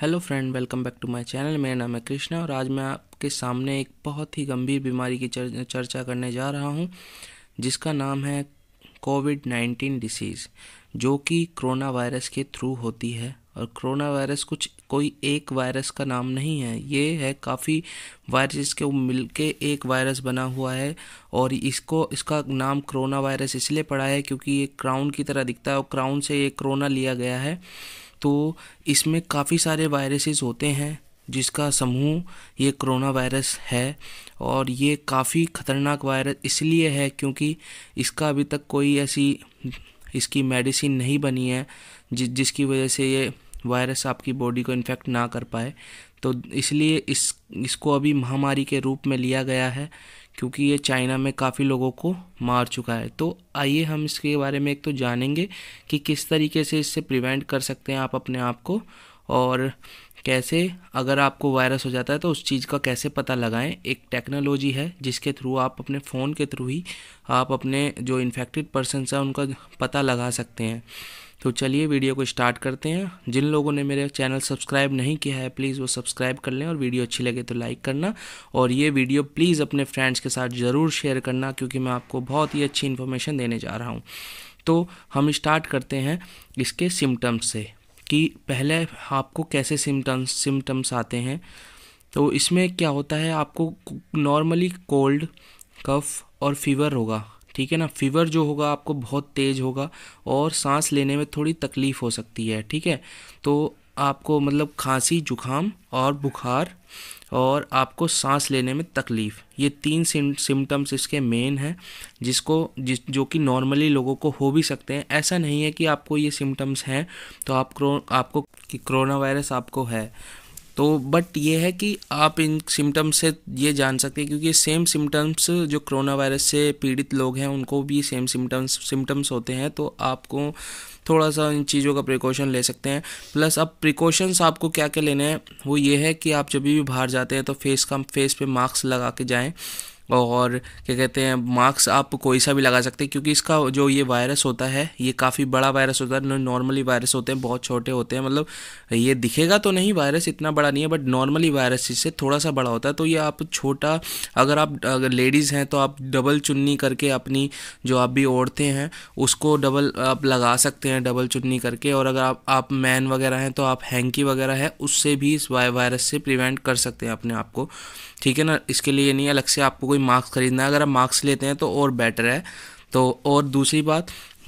hello friend welcome back to my channel मेरा नाम है कृष्णा और आज मैं आपके सामने एक बहुत ही गंभीर बीमारी की चर, चर्चा करने जा रहा हूं जिसका नाम है कोविड नाइन्टीन डिसीज़ जो कि कोरोना वायरस के थ्रू होती है और कोरोना वायरस कुछ कोई एक वायरस का नाम नहीं है ये है काफ़ी वायरस के मिल के एक वायरस बना हुआ है और इसको इसका नाम कोरोना वायरस इसलिए पड़ा है क्योंकि ये क्राउन की तरह दिखता है और क्राउन से ये कोरोना लिया गया है तो इसमें काफ़ी सारे वायरसेस होते हैं जिसका समूह ये कोरोना वायरस है और ये काफ़ी ख़तरनाक वायरस इसलिए है क्योंकि इसका अभी तक कोई ऐसी इसकी मेडिसिन नहीं बनी है जि जिसकी वजह से ये वायरस आपकी बॉडी को इन्फेक्ट ना कर पाए तो इसलिए इस इसको अभी महामारी के रूप में लिया गया है क्योंकि ये चाइना में काफ़ी लोगों को मार चुका है तो आइए हम इसके बारे में एक तो जानेंगे कि किस तरीके से इससे प्रिवेंट कर सकते हैं आप अपने आप को और कैसे अगर आपको वायरस हो जाता है तो उस चीज़ का कैसे पता लगाएं एक टेक्नोलॉजी है जिसके थ्रू आप अपने फ़ोन के थ्रू ही आप अपने जो इन्फेक्टेड पर्सनस हैं उनका पता लगा सकते हैं तो चलिए वीडियो को स्टार्ट करते हैं जिन लोगों ने मेरे चैनल सब्सक्राइब नहीं किया है प्लीज़ वो सब्सक्राइब कर लें और वीडियो अच्छी लगे तो लाइक करना और ये वीडियो प्लीज़ अपने फ्रेंड्स के साथ ज़रूर शेयर करना क्योंकि मैं आपको बहुत ही अच्छी इन्फॉर्मेशन देने जा रहा हूँ तो हम स्टार्ट करते हैं इसके सिम्टम्स से कि पहले आपको कैसे सिम्टम्स सिम्टम्स आते हैं तो इसमें क्या होता है आपको नॉर्मली कोल्ड कफ और फीवर होगा ठीक है ना फीवर जो होगा आपको बहुत तेज़ होगा और सांस लेने में थोड़ी तकलीफ़ हो सकती है ठीक है तो आपको मतलब खांसी जुखाम और बुखार और आपको सांस लेने में तकलीफ़ ये तीन सिम्टम्स इसके मेन हैं जिसको जिस जो कि नॉर्मली लोगों को हो भी सकते हैं ऐसा नहीं है कि आपको ये सिम्टम्स हैं तो आप क्रो आपको कि कोरोना वायरस आपको है तो बट ये है कि आप इन सिम्टम्स से ये जान सकते हैं क्योंकि सेम सिम्टम्स जो कोरोना वायरस से पीड़ित लोग हैं उनको भी सेम सिम्टम्स सिम्टम्स होते हैं तो आपको थोड़ा सा इन चीज़ों का प्रिकॉशन ले सकते हैं प्लस अब प्रिकॉशंस आपको क्या क्या लेने हैं वो ये है कि आप जब भी बाहर जाते हैं तो फेस का फेस पे मास्क लगा के जाएं और क्या कहते हैं मास्क आप कोई सा भी लगा सकते हैं क्योंकि इसका जो ये वायरस होता है ये काफ़ी बड़ा वायरस होता है नॉर्मली वायरस होते हैं बहुत छोटे होते हैं मतलब ये दिखेगा तो नहीं वायरस इतना बड़ा नहीं है बट नॉर्मली वायरस इससे थोड़ा सा बड़ा होता है तो ये आप छोटा अगर आप अगर लेडीज़ हैं तो आप डबल चुन्नी करके अपनी जो आप भी ओढ़ते हैं उसको डबल आप लगा सकते हैं डबल चुन्नी करके और अगर आप आप मैन वगैरह हैं तो आप हैंकी वगैरह है उससे भी इस वायरस से प्रिवेंट कर सकते हैं अपने आप को ठीक है ना इसके लिए नहीं अलग से आपको कोई मास्क ख़रीदना है अगर आप मास्क लेते हैं तो और बेटर है तो और दूसरी बात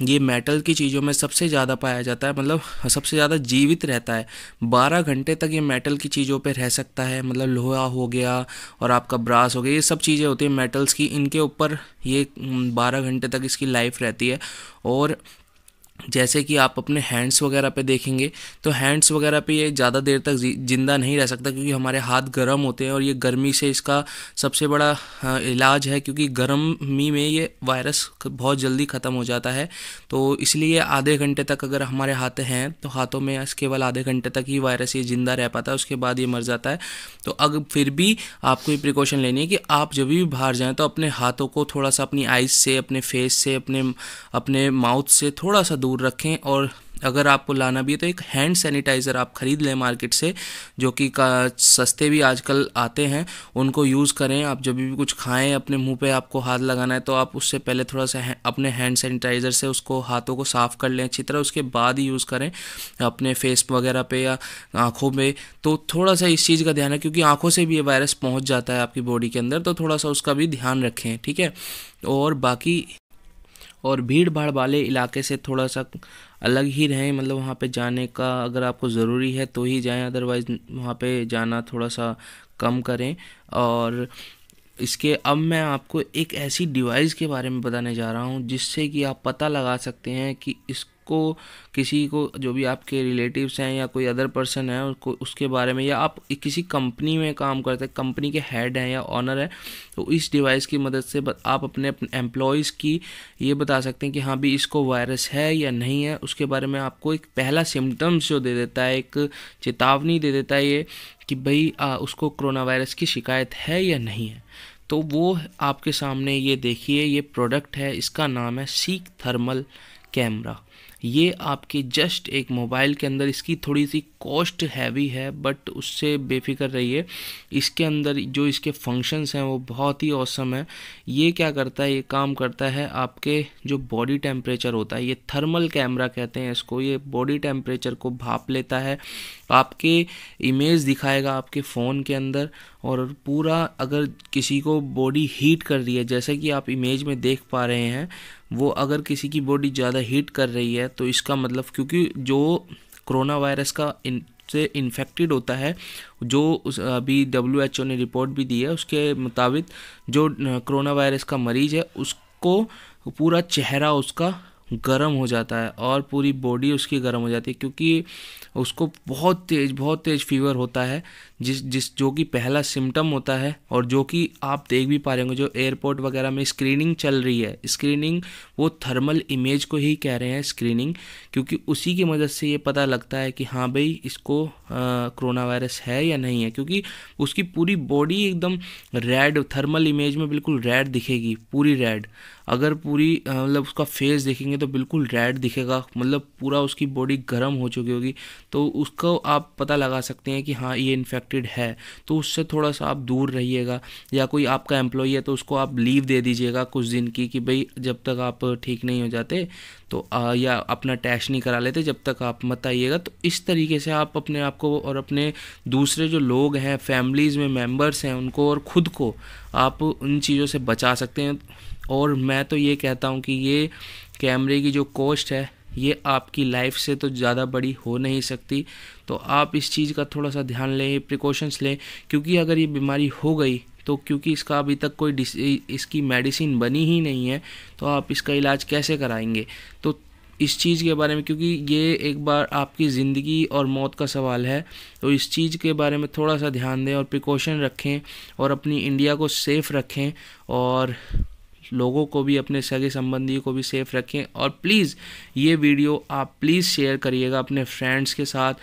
ये मेटल की चीज़ों में सबसे ज़्यादा पाया जाता है मतलब सबसे ज़्यादा जीवित रहता है बारह घंटे तक ये मेटल की चीज़ों पे रह सकता है मतलब लोहा हो गया और आपका ब्रास हो गया ये सब चीज़ें होती हैं मेटल्स की इनके ऊपर ये बारह घंटे तक इसकी लाइफ रहती है और जैसे कि आप अपने हैंड्स वगैरह पे देखेंगे तो हैंड्स वगैरह पे ये ज़्यादा देर तक ज़िंदा नहीं रह सकता क्योंकि हमारे हाथ गर्म होते हैं और ये गर्मी से इसका सबसे बड़ा इलाज है क्योंकि गर्मी में ये वायरस बहुत जल्दी ख़त्म हो जाता है तो इसलिए आधे घंटे तक अगर हमारे हाथ हैं तो हाथों में केवल आधे घंटे तक ही वायरस ये ज़िंदा रह पाता है उसके बाद ये मर जाता है तो अब फिर भी आपको ये प्रिकॉशन लेनी है कि आप जब भी बाहर जाएँ तो अपने हाथों को थोड़ा सा अपनी आइज़ से अपने फेस से अपने अपने माउथ से थोड़ा सा दूर रखें और अगर आपको लाना भी है तो एक हैंड सैनिटाइज़र आप ख़रीद लें मार्केट से जो कि सस्ते भी आजकल आते हैं उनको यूज़ करें आप जब भी कुछ खाएं अपने मुंह पे आपको हाथ लगाना है तो आप उससे पहले थोड़ा सा है, अपने हैंड सैनिटाइज़र से उसको हाथों को साफ़ कर लें अच्छी तरह उसके बाद ही यूज़ करें अपने फेस वगैरह पे या आँखों में तो थोड़ा सा इस चीज़ का ध्यान है क्योंकि आँखों से भी ये वायरस पहुँच जाता है आपकी बॉडी के अंदर तो थोड़ा सा उसका भी ध्यान रखें ठीक है और बाकी और भीड़ भाड़ वाले इलाके से थोड़ा सा अलग ही रहें मतलब वहाँ पे जाने का अगर आपको ज़रूरी है तो ही जाएं अदरवाइज़ वहाँ पे जाना थोड़ा सा कम करें और इसके अब मैं आपको एक ऐसी डिवाइस के बारे में बताने जा रहा हूँ जिससे कि आप पता लगा सकते हैं कि इस आपको किसी को जो भी आपके रिलेटिव्स हैं या कोई अदर पर्सन है उसको उसके बारे में या आप किसी कंपनी में काम करते हैं कंपनी के हेड हैं या ऑनर है तो इस डिवाइस की मदद से आप अपने एम्प्लॉयज़ की ये बता सकते हैं कि हाँ भी इसको वायरस है या नहीं है उसके बारे में आपको एक पहला सिम्टम्स जो दे देता है एक चेतावनी दे देता है ये कि भाई उसको कोरोना वायरस की शिकायत है या नहीं है तो वो आपके सामने ये देखिए ये प्रोडक्ट है इसका नाम है सीक थर्मल कैमरा ये आपके जस्ट एक मोबाइल के अंदर इसकी थोड़ी सी कॉस्ट हैवी है बट उससे बेफिक्र रहिए इसके अंदर जो इसके फंक्शंस हैं वो बहुत ही औसम है ये क्या करता है ये काम करता है आपके जो बॉडी टेम्परेचर होता है ये थर्मल कैमरा कहते हैं इसको ये बॉडी टेम्परेचर को भाप लेता है आपके इमेज दिखाएगा आपके फ़ोन के अंदर और पूरा अगर किसी को बॉडी हीट कर रही है जैसे कि आप इमेज में देख पा रहे हैं वो अगर किसी की बॉडी ज़्यादा हीट कर रही है तो इसका मतलब क्योंकि जो कोरोना वायरस का इन, से इन्फेक्टेड होता है जो उस अभी डब्ल्यू एच ओ ने रिपोर्ट भी दी है उसके मुताबिक जो कोरोना वायरस का मरीज़ है उसको पूरा चेहरा उसका गर्म हो जाता है और पूरी बॉडी उसकी गर्म हो जाती है क्योंकि उसको बहुत तेज़ बहुत तेज़ फीवर होता है जिस जिस जो कि पहला सिम्टम होता है और जो कि आप देख भी पा रहे होंगे जो एयरपोर्ट वगैरह में स्क्रीनिंग चल रही है स्क्रीनिंग वो थर्मल इमेज को ही कह रहे हैं स्क्रीनिंग क्योंकि उसी की मदद से ये पता लगता है कि हाँ भाई इसको कोरोना वायरस है या नहीं है क्योंकि उसकी पूरी बॉडी एकदम रेड थर्मल इमेज में बिल्कुल रेड दिखेगी पूरी रेड अगर पूरी मतलब उसका फेस देखेंगे देखेंगे तो बिल्कुल रेड दिखेगा मतलब पूरा उसकी बॉडी गर्म हो चुकी होगी तो उसको आप पता लगा सकते हैं कि हाँ ये इन्फेक्टेड है तो उससे थोड़ा सा आप दूर रहिएगा या कोई आपका एम्प्लॉई है तो उसको आप लीव दे दीजिएगा कुछ दिन की कि भाई जब तक आप ठीक नहीं हो जाते तो आ, या अपना टेस्ट नहीं करा लेते जब तक आप मत आइएगा तो इस तरीके से आप अपने आप को और अपने दूसरे जो लोग हैं फैमिलीज़ में मेम्बर्स हैं उनको और ख़ुद को आप उन चीज़ों से बचा सकते हैं और मैं तो ये कहता हूँ कि ये कैमरे की जो कॉस्ट है ये आपकी लाइफ से तो ज़्यादा बड़ी हो नहीं सकती तो आप इस चीज़ का थोड़ा सा ध्यान लें प्रिकॉशंस लें क्योंकि अगर ये बीमारी हो गई तो क्योंकि इसका अभी तक कोई इसकी मेडिसिन बनी ही नहीं है तो आप इसका इलाज कैसे कराएंगे तो इस चीज़ के बारे में क्योंकि ये एक बार आपकी ज़िंदगी और मौत का सवाल है तो इस चीज़ के बारे में थोड़ा सा ध्यान दें और प्रिकॉशन रखें और अपनी इंडिया को सेफ़ रखें और लोगों को भी अपने सगे संबंधियों को भी सेफ रखें और प्लीज़ ये वीडियो आप प्लीज़ शेयर करिएगा अपने फ्रेंड्स के साथ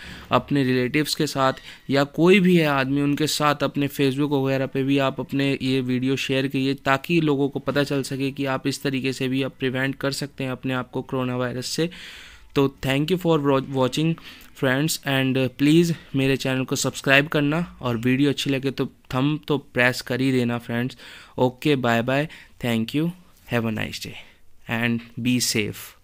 अपने रिलेटिव्स के साथ या कोई भी है आदमी उनके साथ अपने फेसबुक वगैरह पे भी आप अपने ये वीडियो शेयर करिए ताकि लोगों को पता चल सके कि आप इस तरीके से भी आप प्रिवेंट कर सकते हैं अपने आप को करोना वायरस से तो thank you for watching friends and please मेरे चैनल को सब्सक्राइब करना और वीडियो अच्छी लगे तो थम तो प्रेस कर ही देना friends okay bye bye thank you have a nice day and be safe